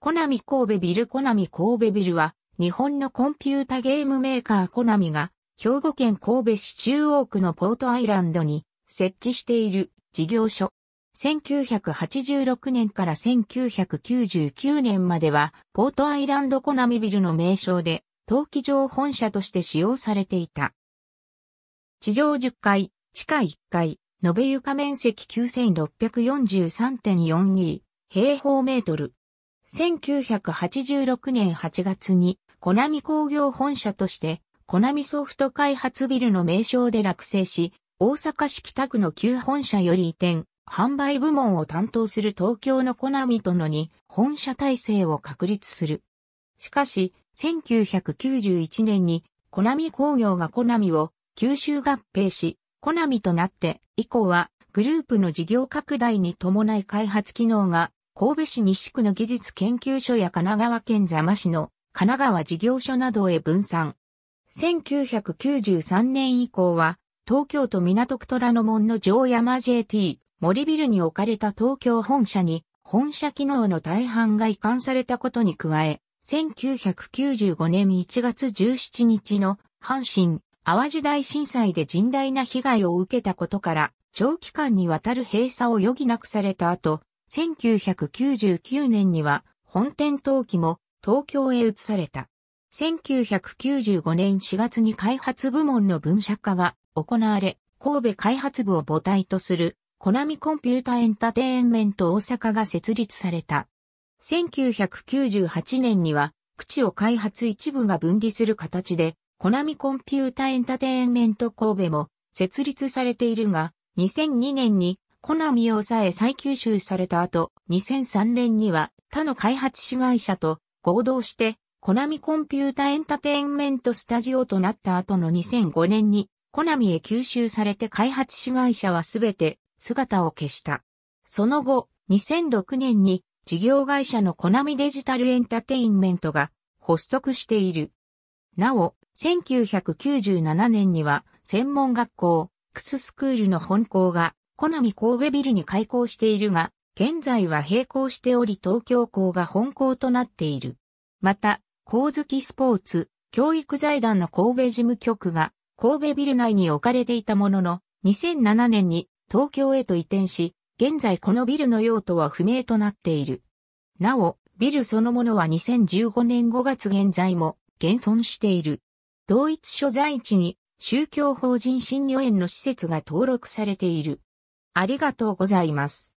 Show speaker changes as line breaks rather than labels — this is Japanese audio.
コナミ神戸ビルコナミ神戸ビルは、日本のコンピュータゲームメーカーコナミが、兵庫県神戸市中央区のポートアイランドに設置している事業所。1986年から1999年までは、ポートアイランドコナミビルの名称で、登記上本社として使用されていた。地上10階、地下1階、延べ床面積9643.42平方メートル。1986年8月に、コナミ工業本社として、コナミソフト開発ビルの名称で落成し、大阪市北区の旧本社より移転、販売部門を担当する東京のコナミとのに本社体制を確立する。しかし、1991年にコナミ工業がコナミを吸収合併し、コナミとなって以降はグループの事業拡大に伴い開発機能が神戸市西区の技術研究所や神奈川県座間市の神奈川事業所などへ分散。1993年以降は、東京都港区虎ノ門の城山 JT 森ビルに置かれた東京本社に本社機能の大半が移管されたことに加え、1995年1月17日の阪神淡路大震災で甚大な被害を受けたことから、長期間にわたる閉鎖を余儀なくされた後、1999年には本店登記も東京へ移された。1995年4月に開発部門の分社化が行われ、神戸開発部を母体とする、コナミコンピュータエンタテインメント大阪が設立された。1998年には、口を開発一部が分離する形で、コナミコンピュータエンタテインメント神戸も設立されているが、2002年にコナミを抑え再吸収された後、2003年には他の開発子会社と合同して、コナミコンピュータエンタテインメントスタジオとなった後の2005年に、コナミへ吸収されて開発子会社はすべて姿を消した。その後、2006年に事業会社のコナミデジタルエンタテインメントが発足している。なお、1997年には専門学校、クススクールの本校がコナミ神戸ビルに開校しているが、現在は並行しており東京校が本校となっている。また、神月スポーツ、教育財団の神戸事務局が神戸ビル内に置かれていたものの、2007年に東京へと移転し、現在このビルの用途は不明となっている。なお、ビルそのものは2015年5月現在も現存している。同一所在地に宗教法人新予園の施設が登録されている。ありがとうございます。